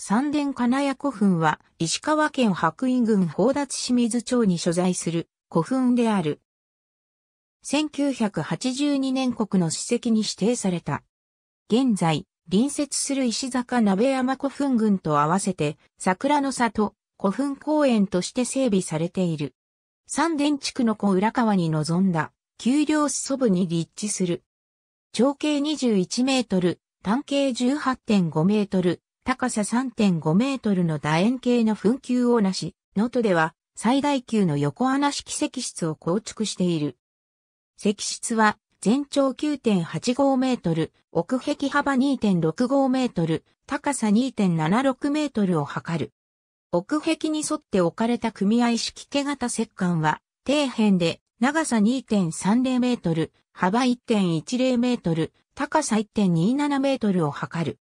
三殿金谷古墳は、石川県白衣郡宝達清水町に所在する古墳である。1982年国の史跡に指定された。現在、隣接する石坂鍋山古墳群と合わせて、桜の里、古墳公園として整備されている。三殿地区の小浦川に臨んだ、丘陵裾部に立地する。長径21メートル、単径18.5メートル、高さ3.5メートルの楕円形の墳球をなし、能登では最大級の横穴式石室を構築している。石室は全長9.85メートル、奥壁幅2.65メートル、高さ2.76メートルを測る。奥壁に沿って置かれた組合式毛型石棺は、底辺で長さ2.30メートル、幅1.10メートル、高さ1.27メートルを測る。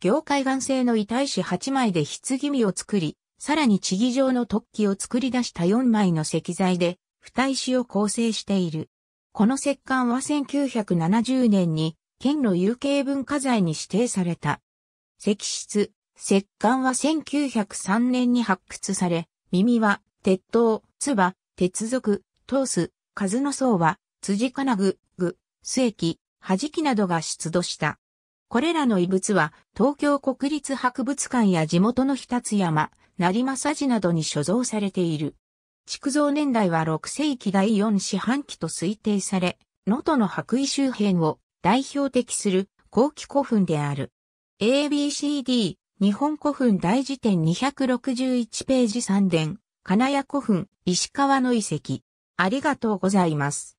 業界岩製の遺体紙8枚で棺身を作り、さらに地儀状の突起を作り出した4枚の石材で、二石を構成している。この石棺は1970年に、県の有形文化財に指定された。石室、石棺は1903年に発掘され、耳は、鉄塔、唾、鉄属、トース、数の層は、辻金具、具、末木、弾きなどが出土した。これらの遺物は東京国立博物館や地元の日立山、成政寺などに所蔵されている。築造年代は6世紀第4四半期と推定され、能登の白衣周辺を代表的する後期古墳である。ABCD 日本古墳大辞典261ページ3伝、金谷古墳、石川の遺跡。ありがとうございます。